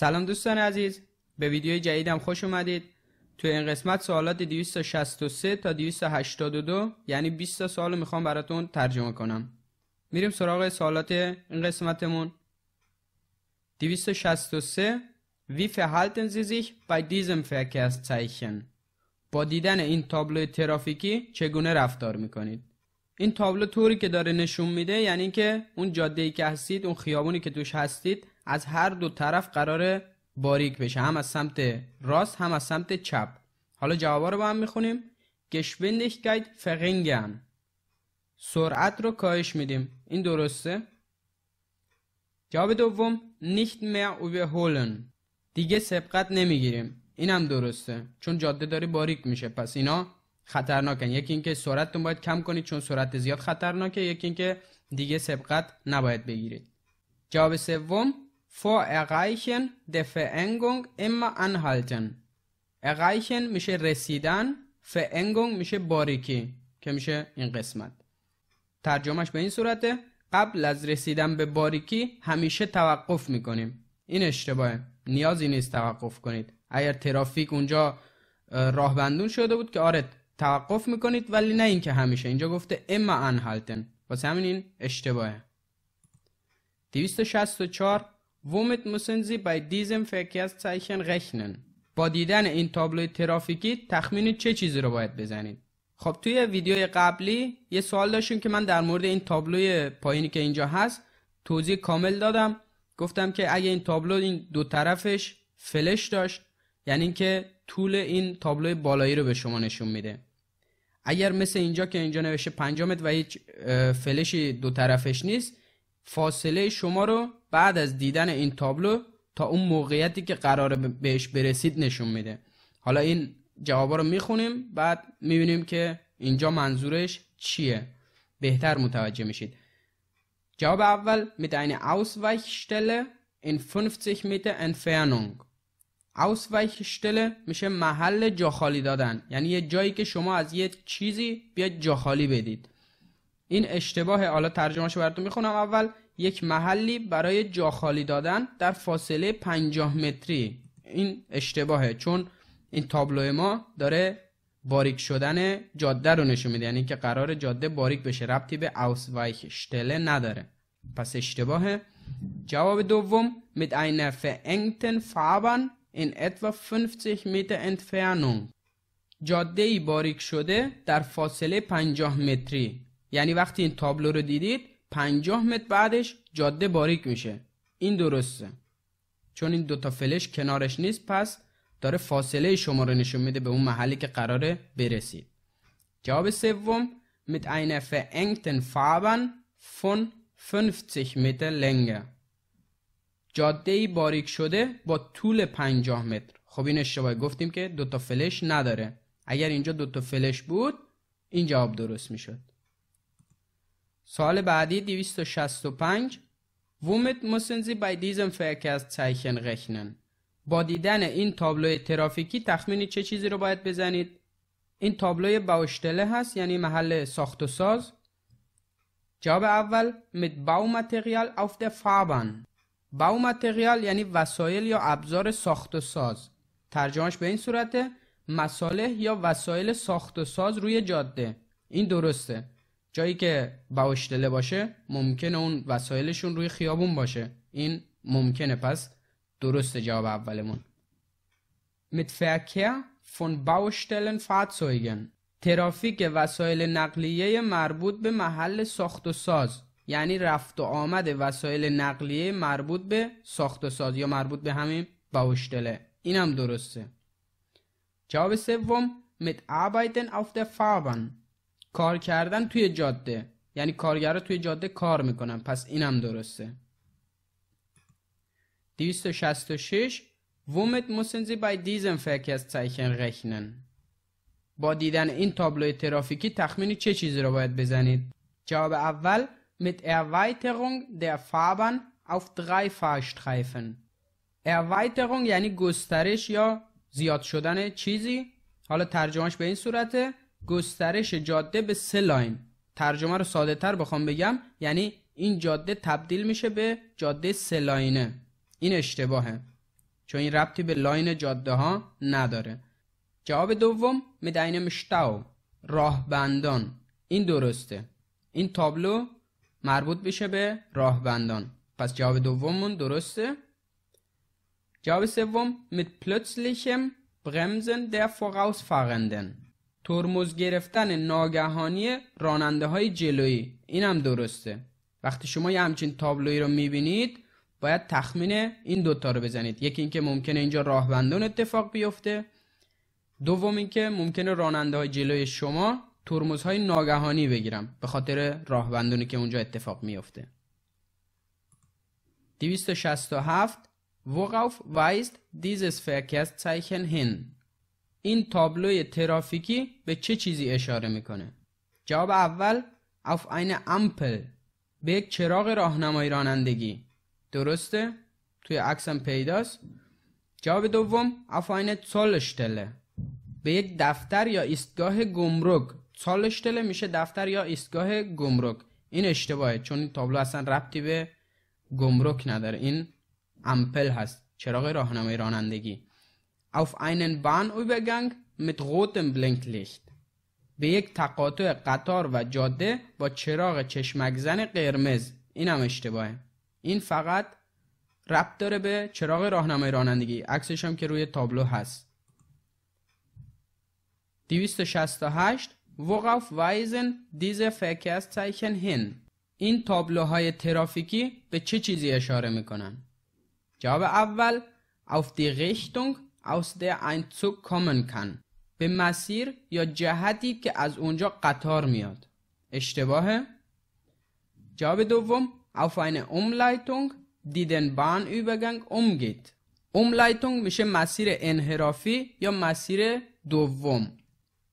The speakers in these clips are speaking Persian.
سلام دوستان عزیز به ویدیو جدیدم خوش اومدید تو این قسمت سوالات 263 تا 282 یعنی 20 سوال میخوام براتون ترجمه کنم میریم سراغ سوالات این قسمتمون 263 Wie verhalten Sie sich bei diesem Verkehrszeichen? با دیدن این تابلو ترافیکی چگونه رفتار میکنید؟ این تابلو طوری که داره نشون میده یعنی که اون جاده ای که هستید اون خیابونی که توش هستید از هر دو طرف قرار باریک بشه هم از سمت راست هم از سمت چپ حالا جوابا رو با هم میخونیم گشوینdigkeit فرینگن سرعت رو کاهش میدیم این درسته جواب دوم nicht می هولن دیگه سبقت نمیگیریم این هم درسته چون جاده داری باریک میشه پس اینا خطرناکن یکی اینکه سرعتتون باید کم کنید چون سرعت زیاد خطرناکه یکی اینکه دیگه سبقت نباید بگیرید جواب سوم vor Erreichen der Verengung immer anhalten. Erreichen میشه رسیدن فعنگون میشه باریکی که میشه این قسمت ترجمهش به این صورته قبل از رسیدن به باریکی همیشه توقف میکنیم این اشتباهه نیازی نیست توقف کنید اگر ترافیک اونجا بندون شده بود که آره توقف میکنید ولی نه اینکه همیشه اینجا گفته اما انهالتن واسه همین این اشتباهه 264 Womit müssen Sie bei diesem Verkehrszeichen rechnen؟ با دیدن این تابلوی ترافیکی تخمین چه چیزی رو باید بزنید؟ خب توی ویدیوی قبلی یه سوال داشتیم که من در مورد این تابلوی پایینی که اینجا هست توضیح کامل دادم گفتم که اگه این تابلو این دو طرفش فلش داشت یعنی اینکه طول این تابلوی بالایی رو به شما نشون میده اگر مثل اینجا که اینجا نوشته 5 و هیچ فلشی دو طرفش نیست فاصله شما رو بعد از دیدن این تابلو تا اون موقعیتی که قرار بهش برسید نشون میده حالا این جواب رو میخونیم بعد میبینیم که اینجا منظورش چیه بهتر متوجه میشید جواب اول mit einer Ausweichstelle in 50 Meter Entfernung Ausweichstelle میشه محل جاخالی دادن یعنی یه جایی که شما از یه چیزی بیاید جاخالی بدید این اشتباه حالا ترجمهش براتون میخونم اول یک محلی برای جا خالی دادن در فاصله 50 متری این اشتباهه چون این تابلو ما داره باریک شدن جاده رو نشون میده یعنی که قرار جاده باریک بشه ربطی به اوسوایک شتله نداره پس اشتباهه جواب دوم مت einer verengten Fahrbahn in etwa 50 متر Entfernung جاده ای باریک شده در فاصله 50 متری یعنی وقتی این تابلو رو دیدید 50 متر بعدش جاده باریک میشه این درسته چون این دوتا فلش کنارش نیست پس داره فاصله شما رو نشون میده به اون محلی که قراره برسید جواب سوم mit einer verengten Fahrbahn von 50 متر لنگه جاده ای باریک شده با طول 50 متر خب این اشتباهی گفتیم که دوتا فلش نداره اگر اینجا دوتا فلش بود این جواب درست میشد سال بعدی 265 Womit müssen Sie bei diesem rechnen? با دیدن این تابلوی ترافیکی تخمینی چه چیزی رو باید بزنید؟ این تابلوی باوشتله هست یعنی محل ساخت و ساز جواب اول mit Baumaterial auf der Fahrbahn یعنی وسایل یا ابزار ساخت و ساز ترجمهش به این صورته مساله یا وسایل ساخت و ساز روی جاده این درسته جایی که باوشتله باشه ممکنه اون وسایلشون روی خیابون باشه این ممکنه پس درست جواب اولمون mit فون von Baustellen Fahrzeugen ترافیک وسایل نقلیه مربوط به محل ساخت و ساز یعنی رفت و آمد وسایل نقلیه مربوط به ساخت و ساز یا مربوط به همین باوشتله اینم درسته جواب سوم mit Arbeiten auf der کار کردن توی جاده یعنی کارگرا توی جاده کار میکنن پس اینم درسته 266 Womit müssen Sie bei diesem Verkehrszeichen rechnen? با دیدن این تابلو ترافیکی تخمینی چه چیزی را باید بزنید؟ جواب اول mit Erweiterung der Fahrbahn auf drei Fahrstreifen. Erweiterung یعنی گسترش یا زیاد شدن چیزی حالا ترجمهش به این صورته گسترش جاده به سه لاین ترجمه رو ساده تر بخوام بگم یعنی این جاده تبدیل میشه به جاده سه لاینه این اشتباهه چون این ربطی به لاین جاده ها نداره جواب دوم مدین مشتاو راهبندان این درسته این تابلو مربوط میشه به راهبندان پس جواب دوممون درسته جواب سوم mit پلتسلیشم در در فقندن ترمز گرفتن ناگهانی راننده های جلویی هم درسته وقتی شما یه همچین تابلوی رو میبینید باید تخمین این دوتا رو بزنید یکی اینکه ممکنه اینجا راهبندان اتفاق بیفته دوم اینکه ممکنه راننده های جلوی شما های ناگهانی بگیرم به خاطر راهبندونی که اونجا اتفاق میفته 267 Worauf weist dieses Verkehrszeichen hin? این تابلوی ترافیکی به چه چیزی اشاره میکنه؟ جواب اول اف eine امپل به یک چراغ راهنمایی رانندگی درسته؟ توی عکسم پیداست جواب دوم اف eine Zollstelle به یک دفتر یا ایستگاه گمرک Zollstelle میشه دفتر یا ایستگاه گمرک این اشتباهه چون این تابلو اصلا ربطی به گمرک نداره این امپل هست چراغ راهنمای رانندگی auf einen bahnübergang mit rotem blinklicht به یک تقاطع قطار و جاده با چراغ چشمکزن قرمز این هم اشتباهه این فقط ربط داره به چراغ راهنمای رانندگی عکسش هم که روی تابلو هست 268 ویزن دیزه diese Verkehrszeichen hin? این تابلوهای ترافیکی به چه چیزی اشاره میکنن؟ جواب اول auf die Richtung aus der ein Zug kommen kann به مسیر یا جهتی که از اونجا قطار میاد اشتباهه؟ جواب دوم auf eine Umleitung die den Bahnübergang umgeht Umleitung میشه مسیر انحرافی یا مسیر دوم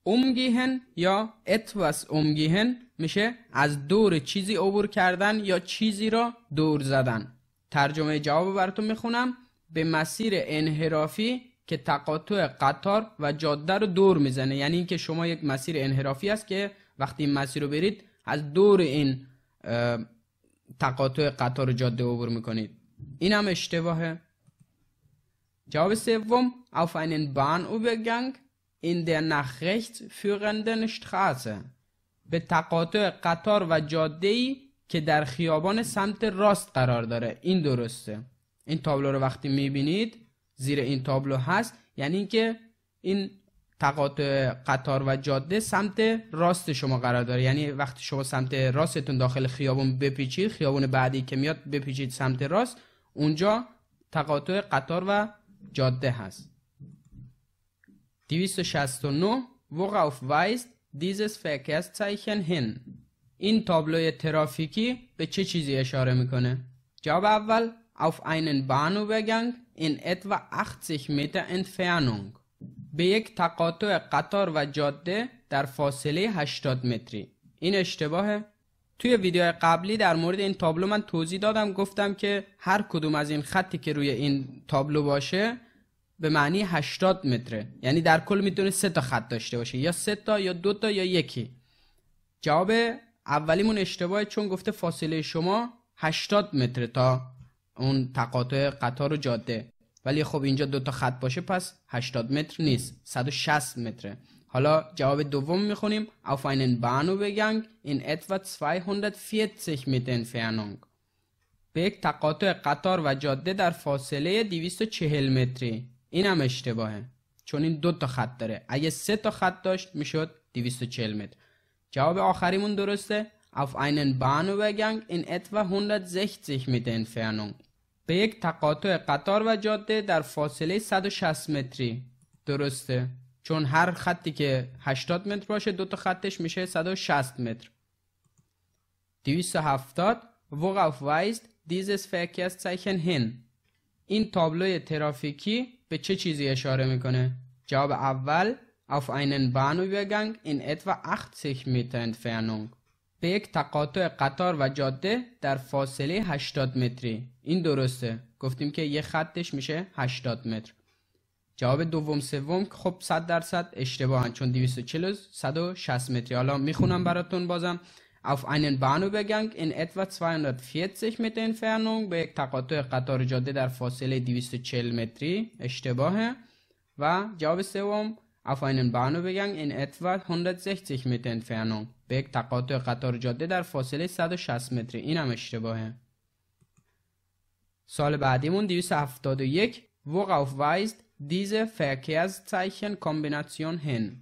umgehen یا etwas umgehen میشه از دور چیزی عبور کردن یا چیزی را دور زدن ترجمه جواب براتون میخونم به مسیر انحرافی که تقاطع قطار و جاده رو دور میزنه یعنی اینکه شما یک مسیر انحرافی است که وقتی این مسیر رو برید از دور این تقاطع قطار و جاده عبور میکنید این هم اشتباهه جواب سوم auf einen Bahnübergang in der nach rechts führenden Straße به تقاطع قطار و جاده ای که در خیابان سمت راست قرار داره این درسته این تابلو رو وقتی میبینید زیر این تابلو هست یعنی اینکه این تقاطع قطار و جاده سمت راست شما قرار داره یعنی وقتی شما سمت راستتون داخل خیابون بپیچید خیابون بعدی که میاد بپیچید سمت راست اونجا تقاطع قطار و جاده هست 269 Worauf weist dieses Verkehrszeichen این تابلوی ترافیکی به چه چیزی اشاره میکنه؟ جواب اول اف auf بانو بگنگ in etwa 80 متر Entfernung. به یک تقاطع قطار و جاده در فاصله 80 متری این اشتباهه توی ویدیو قبلی در مورد این تابلو من توضیح دادم گفتم که هر کدوم از این خطی که روی این تابلو باشه به معنی 80 متره یعنی در کل میتونه سه تا خط داشته باشه یا سه تا یا دو تا یا یکی جواب اولیمون اشتباهه چون گفته فاصله شما 80 متر تا اون تقاطع قطار و جاده ولی خب اینجا دو تا خط باشه پس 80 متر نیست 160 متره حالا جواب دوم میخونیم auf einen Bahnübergang in etwa 240 متر Entfernung به یک تقاطع قطار و جاده در فاصله 240 متری این هم اشتباهه چون این دو تا خط داره اگه سه تا خط داشت میشد 240 متر جواب آخریمون درسته auf einen Bahnübergang in etwa 160 متر Entfernung به یک تقاطع قطار و جاده در فاصله 160 متری درسته چون هر خطی که 80 متر باشه دو تا خطش میشه 160 متر 270 وایست دیزس dieses Verkehrszeichen hin این تابلوی ترافیکی به چه چیزی اشاره میکنه جواب اول auf einen Bahnübergang in etwa 80 Meter Entfernung به یک تقاطع قطار و جاده در فاصله 80 متری این درسته گفتیم که یه خطش میشه 80 متر جواب دوم سوم خب 100 درصد اشتباه چون 240 160 متری حالا میخونم براتون بازم auf einen Bahnübergang in etwa 240 متر Entfernung به یک تقاطع قطار جاده در فاصله 240 متری اشتباهه و جواب سوم auf einen باینگ in etwa 160 متر entfernung به یک تقاطع قطار جاده در فاصله 160 متر این هم اشتباهه سال بعدیمون 271 worauf دیزه diese Verkehrszeichen Kombination hin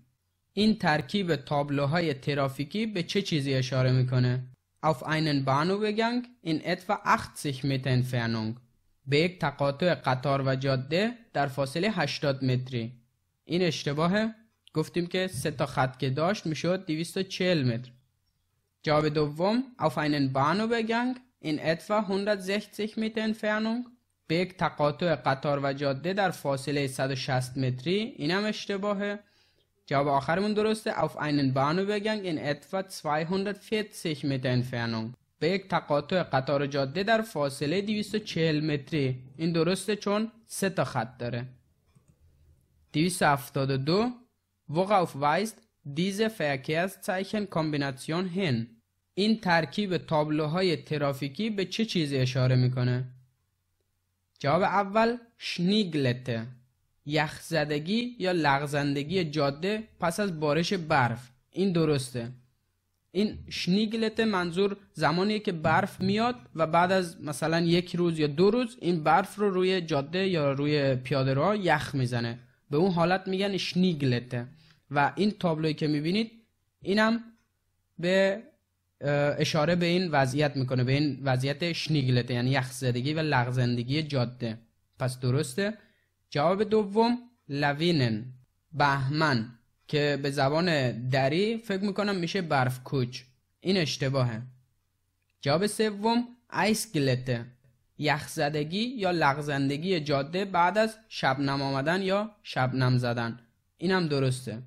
این ترکیب تابلوهای ترافیکی به چه چیزی اشاره میکنه auf einen Bahnübergang in etwa 80 متر entfernung به یک تقاطع قطار و جاده در فاصله 80 متری این اشتباهه گفتیم که سه تا خط که داشت میشد 240 متر جواب دوم auf einen Bahnübergang in etwa 160 متر Entfernung به یک تقاطع قطار و جاده در فاصله 160 متری این هم اشتباهه جواب آخرمون درسته auf einen Bahnübergang in etwa 240 متر Entfernung به یک تقاطع قطار و جاده در فاصله 240 متری این درسته چون سه تا خط داره 272 worauf weist diese Verkehrszeichen kombination hin این ترکیب تابلوهای ترافیکی به چه چیزی اشاره میکنه جواب اول شنیگلته یخزدگی یا لغزندگی جاده پس از بارش برف این درسته این شنیگلت منظور زمانی که برف میاد و بعد از مثلا یک روز یا دو روز این برف رو روی جاده یا روی پیاده را یخ میزنه به اون حالت میگن شنیگلته و این تابلوی که میبینید اینم به اشاره به این وضعیت میکنه به این وضعیت شنیگلته یعنی یخ و لغزندگی جاده پس درسته جواب دوم لوینن بهمن که به زبان دری فکر میکنم میشه برف کوچ این اشتباهه جواب سوم ایسگلته یخزدگی یا لغزندگی جاده بعد از شبنم آمدن یا شبنم زدن اینم درسته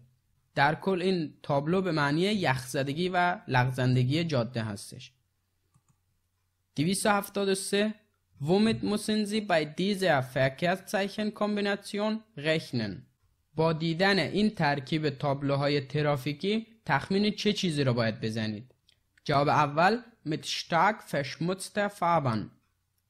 در کل این تابلو به معنی یخزدگی و لغزندگی جاده هستش 273 Womit müssen Sie bei dieser Verkehrszeichenkombination rechnen? با دیدن این ترکیب تابلوهای ترافیکی تخمین چه چیزی را باید بزنید؟ جواب اول mit stark verschmutzter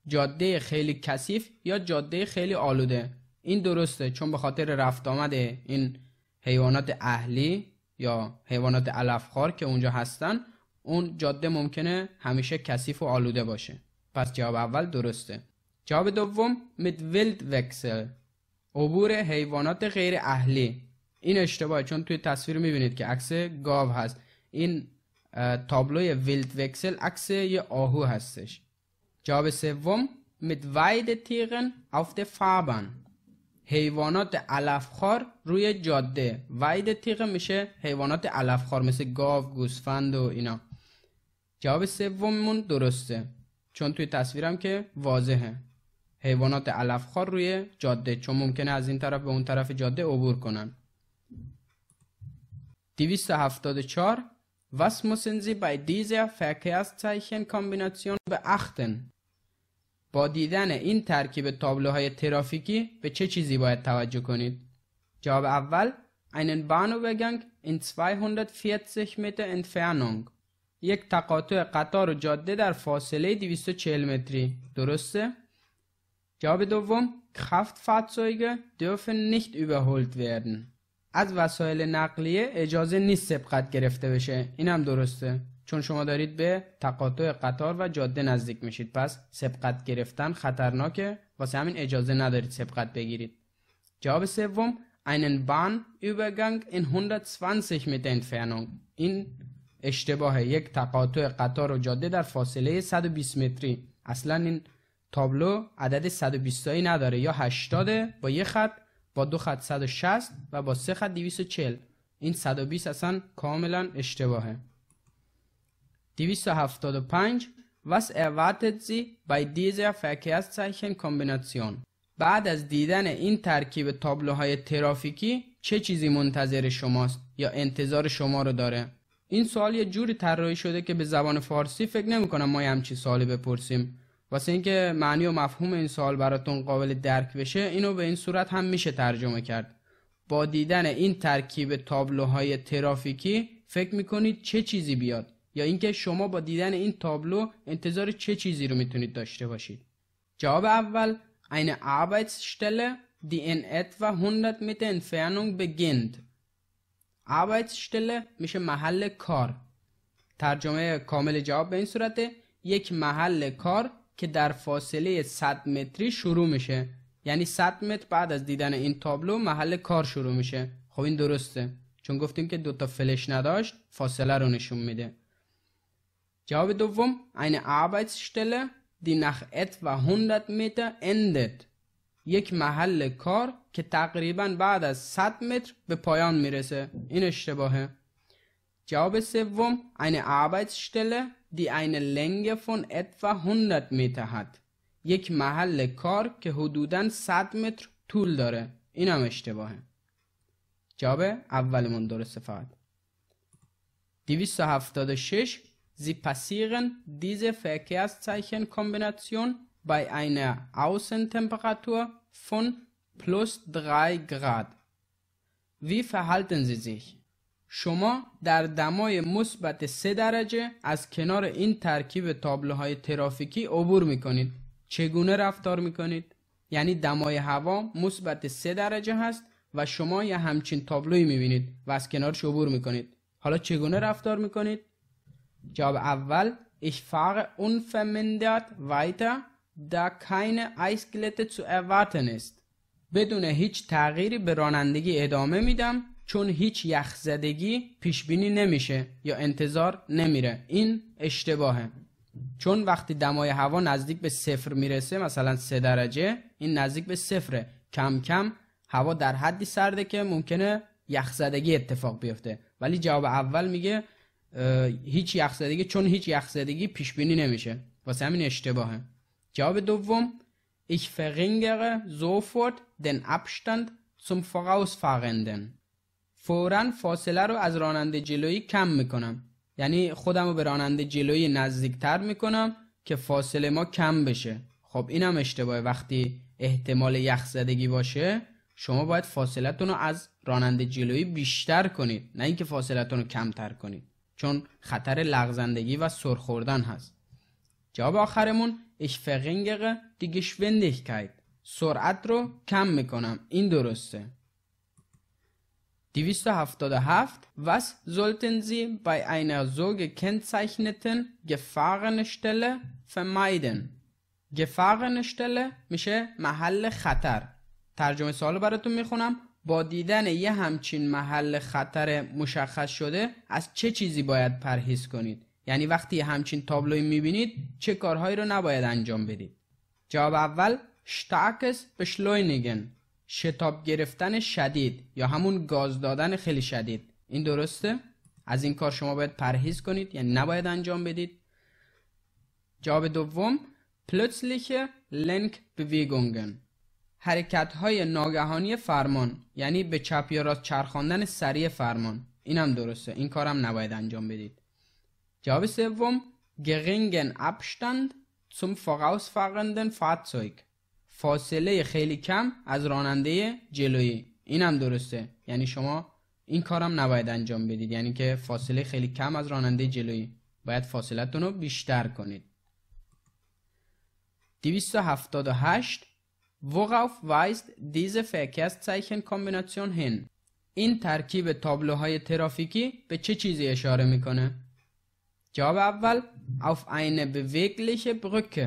جاده خیلی کثیف یا جاده خیلی آلوده این درسته چون به خاطر رفت آمده این حیوانات اهلی یا حیوانات علفخوار که اونجا هستن اون جاده ممکنه همیشه کثیف و آلوده باشه پس جواب اول درسته جواب دوم مت ویلد وکسل عبور حیوانات غیر اهلی این اشتباهه چون توی تصویر میبینید که عکس گاو هست این تابلوی ویلد وکسل عکس یه آهو هستش جواب سوم میت وید تیغن der Fahrbahn حیوانات علفخوار روی جاده وید تیغ میشه حیوانات علفخوار مثل گاو گوسفند و اینا جواب سوممون درسته چون توی تصویرم که واضحه حیوانات علفخوار روی جاده چون ممکنه از این طرف به اون طرف جاده عبور کنن 274 Was müssen Sie bei dieser Verkehrszeichenkombination beachten? با دیدن این ترکیب تابلوهای ترافیکی به چه چیزی باید توجه کنید؟ جواب اول einen Bahnübergang in 240 متر Entfernung یک تقاطع قطار و جاده در فاصله 240 متری درسته؟ جواب دوم Kraftfahrzeuge dürfen nicht überholt werden از وسایل نقلیه اجازه نیست سبقت گرفته بشه اینم درسته چون شما دارید به تقاطع قطار و جاده نزدیک میشید پس سبقت گرفتن خطرناکه واسه همین اجازه ندارید سبقت بگیرید جواب سوم einen Bahnübergang in 120 Meter Entfernung این اشتباه یک تقاطع قطار و جاده در فاصله 120 متری اصلا این تابلو عدد 120 تایی نداره یا 80 با یک خط با دو خط 160 و با سه خط 240 این 120 اصلا کاملا اشتباهه 275 Was erwartet Sie bei dieser Verkehrszeichenkombination? بعد از دیدن این ترکیب تابلوهای ترافیکی چه چیزی منتظر شماست یا انتظار شما رو داره این سوال یه جوری طراحی شده که به زبان فارسی فکر نمیکنم ما همچی سوالی بپرسیم واسه اینکه معنی و مفهوم این سوال براتون قابل درک بشه اینو به این صورت هم میشه ترجمه کرد با دیدن این ترکیب تابلوهای ترافیکی فکر میکنید چه چیزی بیاد یا اینکه شما با دیدن این تابلو انتظار چه چیزی رو میتونید داشته باشید جواب اول eine Arbeitsstelle die in etwa 100 Meter Entfernung beginnt Arbeitsstelle میشه محل کار ترجمه کامل جواب به این صورته یک محل کار که در فاصله 100 متری شروع میشه یعنی 100 متر بعد از دیدن این تابلو محل کار شروع میشه خب این درسته چون گفتیم که دوتا فلش نداشت فاصله رو نشون میده جواب دوم eine Arbeitsstelle die nach etwa 100 Meter endet یک محل کار که تقریبا بعد از 100 متر به پایان میرسه این اشتباهه جواب سوم eine Arbeitsstelle die eine Länge von etwa 100 Meter hat یک محل کار که حدودا 100 متر طول داره این هم اشتباهه جواب اولمون درسته فقط 276 Sie passieren diese Verkehrszeichenkombination bei einer Außentemperatur von plus 3 grad. wie verhalten sie sich؟ شما در دمای مثبت 3 درجه از کنار این ترکیب تابلوهای ترافیکی عبور می کنید. چگونه رفتار می کنید؟ یعنی دمای هوا مثبت 3 درجه هست و شما یه همچین تابلویی می بینید و از کنارش عبور می کنید. حالا چگونه رفتار می کنید؟ جواب اول Ich fahre unvermindert weiter, da keine Eisglätte zu erwarten ist. بدون هیچ تغییری به رانندگی ادامه میدم چون هیچ یخ زدگی پیش بینی نمیشه یا انتظار نمیره این اشتباهه چون وقتی دمای هوا نزدیک به صفر میرسه مثلا سه درجه این نزدیک به صفره کم کم هوا در حدی سرده که ممکنه یخزدگی اتفاق بیفته ولی جواب اول میگه هیچ یخزدگی چون هیچ یخزدگی پیش بینی نمیشه واسه همین اشتباهه جواب دوم ich verringere sofort den Abstand zum Vorausfahrenden فورا فاصله رو از راننده جلویی کم میکنم یعنی خودم رو به راننده جلویی نزدیکتر میکنم که فاصله ما کم بشه خب اینم اشتباهه وقتی احتمال یخ باشه شما باید فاصلتون رو از راننده جلویی بیشتر کنید نه اینکه فاصلتون رو کمتر کنید چون خطر لغزندگی و سرخوردن هست. جواب آخرمون ایش فرغنگه دی گشوندیشکایت سرعت رو کم میکنم. این درسته. دیویسته هفتاد و هفت واس زلتن زی با اینه زوگ کنط سیخنتن گفاغنشتله فمیدن. گفاغنشتله میشه محل خطر. ترجمه سال براتون میخونم. با دیدن یه همچین محل خطر مشخص شده از چه چیزی باید پرهیز کنید یعنی وقتی همچین تابلوی میبینید چه کارهایی رو نباید انجام بدید جواب اول شتاکس بشلوینگن شتاب گرفتن شدید یا همون گاز دادن خیلی شدید این درسته از این کار شما باید پرهیز کنید یعنی نباید انجام بدید جواب دوم پلتسلیخه لنک بویگونگن حرکت های ناگهانی فرمان یعنی به چپ یا راست چرخاندن سریع فرمان اینم درسته این کارم نباید انجام بدید جواب سوم گرینگن ابشتند zum vorausfahrenden Fahrzeug فاصله خیلی کم از راننده جلویی هم درسته یعنی شما این کارم نباید انجام بدید یعنی که فاصله خیلی کم از راننده جلویی باید فاصلتون رو بیشتر کنید 278 Worauf weist diese Verkehrszeichenkombination hin? این ترکیب تابلوهای ترافیکی به چه چیزی اشاره میکنه؟ جواب اول auf eine bewegliche Brücke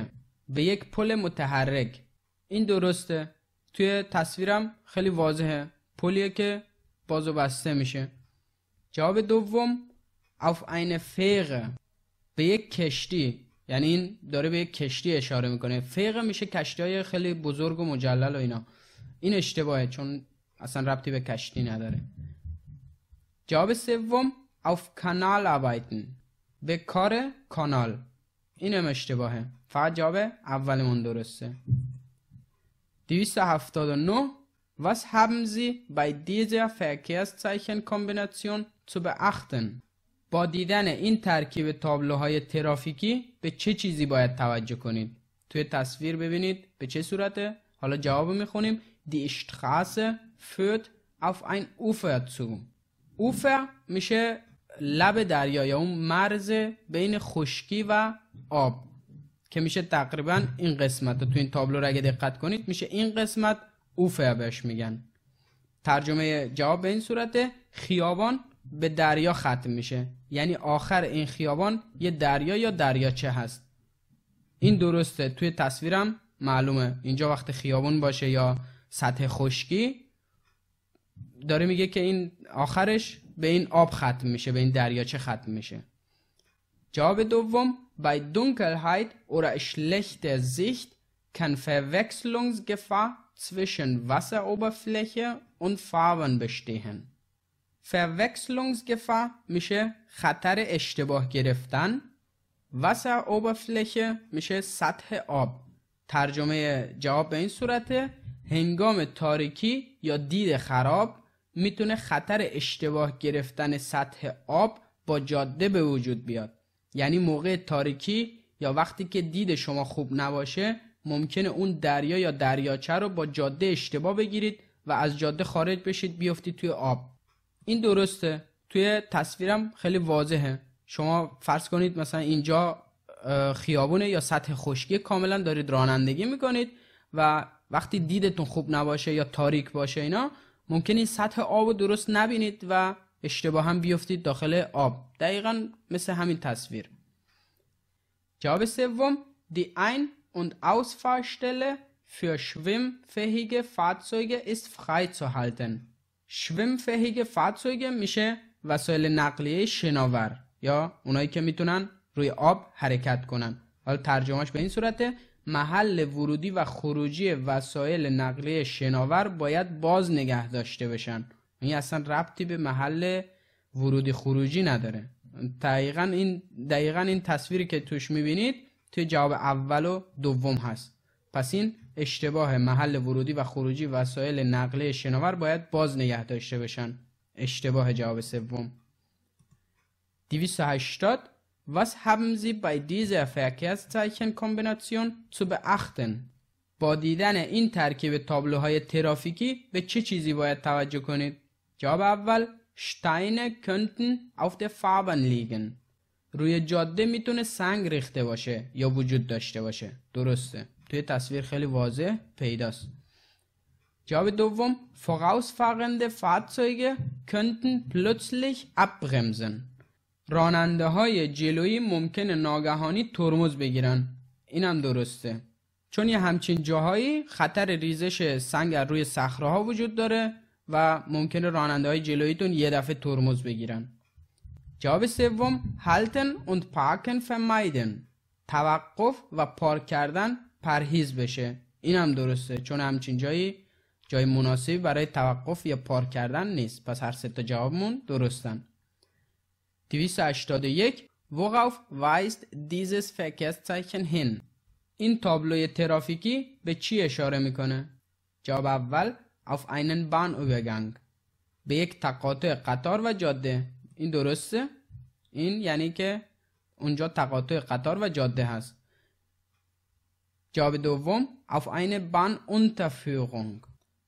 به یک پل متحرک این درسته توی تصویرم خیلی واضحه پلیه که باز و بسته میشه جواب دوم auf eine Fähre به یک کشتی یعنی این داره به یک کشتی اشاره میکنه فیق میشه کشتی های خیلی بزرگ و مجلل و اینا این اشتباهه چون اصلا ربطی به کشتی نداره جواب سوم auf کانال arbeiten به کار کانال اینم اشتباهه فقط جواب اولمون درسته 279 Was haben Sie bei dieser Verkehrszeichenkombination zu beachten? با دیدن این ترکیب تابلوهای ترافیکی به چه چیزی باید توجه کنید توی تصویر ببینید به چه صورته حالا جواب میخونیم Die Straße führt auf ein Ufer zu Ufer میشه لب دریا یا اون مرز بین خشکی و آب که میشه تقریبا این قسمت تو این تابلو رو اگه دقت کنید میشه این قسمت اوفه بهش میگن ترجمه جواب به این صورته خیابان به دریا ختم میشه یعنی آخر این خیابان یه دریا یا دریاچه هست این درسته توی تصویرم معلومه اینجا وقت خیابون باشه یا سطح خشکی داره میگه که این آخرش به این آب ختم میشه به این دریاچه ختم میشه جواب دوم bei اور oder schlechter Sicht kann Verwechslungsgefahr zwischen Wasseroberfläche und Farben bestehen Verwechslungsgefahr میشه خطر اشتباه گرفتن وسع اوبرفläche میشه سطح آب ترجمه جواب به این صورته هنگام تاریکی یا دید خراب میتونه خطر اشتباه گرفتن سطح آب با جاده به وجود بیاد یعنی موقع تاریکی یا وقتی که دید شما خوب نباشه ممکنه اون دریا یا دریاچه رو با جاده اشتباه بگیرید و از جاده خارج بشید بیفتید توی آب این درسته توی تصویرم خیلی واضحه شما فرض کنید مثلا اینجا خیابونه یا سطح خشکی کاملا دارید رانندگی میکنید و وقتی دیدتون خوب نباشه یا تاریک باشه اینا ممکن این سطح آب درست نبینید و اشتباه هم بیفتید داخل آب دقیقا مثل همین تصویر جواب سوم دی این und Ausfahrstelle für schwimmfähige Fahrzeuge ist frei zu halten. شومفهیگ فاتسویگ میشه وسایل نقلیه شناور یا اونایی که میتونن روی آب حرکت کنن حالا ترجمهش به این صورته محل ورودی و خروجی وسایل نقلیه شناور باید باز نگه داشته بشن این اصلا ربطی به محل ورودی خروجی نداره دقیقا این, دقیقا این تصویری که توش میبینید توی جواب اول و دوم هست پس این اشتباه محل ورودی و خروجی وسایل نقله شناور باید باز نگه داشته بشن اشتباه جواب سوم 280 Was haben Sie bei dieser Verkehrszeichenkombination zu beachten? با دیدن این ترکیب تابلوهای ترافیکی به چه چیزی باید توجه کنید؟ جواب اول Steine könnten auf د Fahrbahn liegen. روی جاده میتونه سنگ ریخته باشه یا وجود داشته باشه. درسته. توی تصویر خیلی واضح پیداست جواب دوم vorausfahrende Fahrzeuge کنتن plötzlich abbremsen راننده های جلویی ممکن ناگهانی ترمز بگیرن اینم درسته چون یه همچین جاهایی خطر ریزش سنگ از روی صخره وجود داره و ممکن راننده های جلویتون یه دفعه ترمز بگیرن جواب سوم halten و parken vermeiden توقف و پارک کردن پرهیز بشه این هم درسته چون همچین جایی جای مناسب برای توقف یا پارک کردن نیست پس هر سه جوابمون درستن 281 وقاف وایست دیزس فکستایکن هن این تابلوی ترافیکی به چی اشاره میکنه؟ جواب اول auf einen Bahnübergang به یک تقاطع قطار و جاده این درسته؟ این یعنی که اونجا تقاطع قطار و جاده هست جواب دوم این بان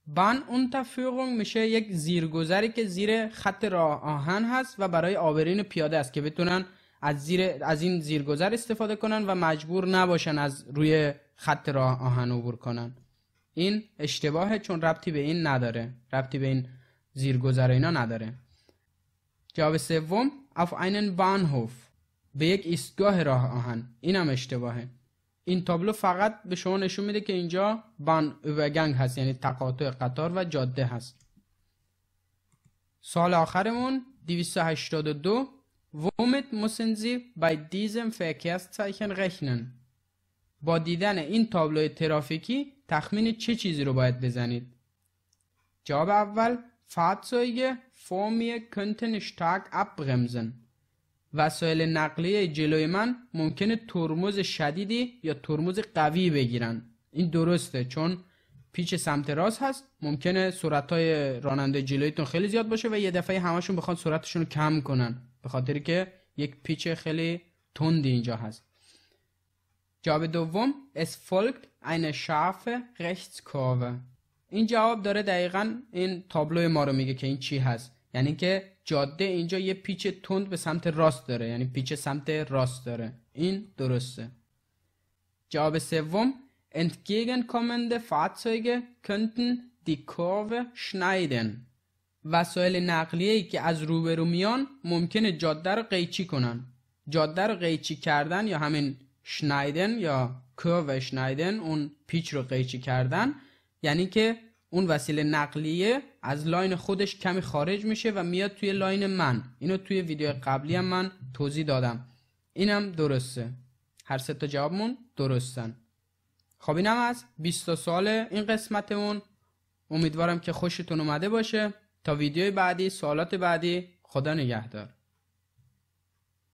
Bahnunterführung بان میشه یک زیرگذری که زیر خط راه آهن هست و برای آبرین پیاده است که بتونن از, زیر از این زیرگذر استفاده کنن و مجبور نباشن از روی خط راه آهن عبور کنن این اشتباهه چون ربطی به این نداره ربطی به این زیرگذر اینا نداره جواب سوم این بان به یک ایستگاه راه آهن هم اشتباهه این تابلو فقط به شما نشون میده که اینجا بان اوگنگ هست یعنی تقاطع قطار و جاده هست سال آخرمون 282 وومت موسنزی بای دیزم سایکن رechnen با دیدن این تابلو ترافیکی تخمین چه چیزی رو باید بزنید؟ جواب اول سایگه فومیه کنتن شتاک abbremsen وسایل نقلیه جلوی من ممکنه ترمز شدیدی یا ترمز قوی بگیرن این درسته چون پیچ سمت راست هست ممکنه سرعت های راننده جلویتون خیلی زیاد باشه و یه دفعه همشون بخواد سرعتشون رو کم کنن به خاطر که یک پیچ خیلی تندی اینجا هست جواب دوم فولگت اینه شعف رخت این جواب داره دقیقا این تابلو ما رو میگه که این چی هست یعنی که جاده اینجا یه پیچ تند به سمت راست داره یعنی پیچ سمت راست داره این درسته جواب سوم entgegenkommende Fahrzeuge könnten دی Kurve schneiden وسایل نقلیه که از روبرو میان ممکنه جاده رو قیچی کنن جاده رو قیچی کردن یا همین شنایدن یا کرو شنایدن اون پیچ رو قیچی کردن یعنی که اون وسیله نقلیه از لاین خودش کمی خارج میشه و میاد توی لاین من اینو توی ویدیو قبلی هم من توضیح دادم اینم درسته هر سه تا جوابمون درستن خب اینم از 20 تا سال این قسمتمون امیدوارم که خوشتون اومده باشه تا ویدیوی بعدی سوالات بعدی خدا نگهدار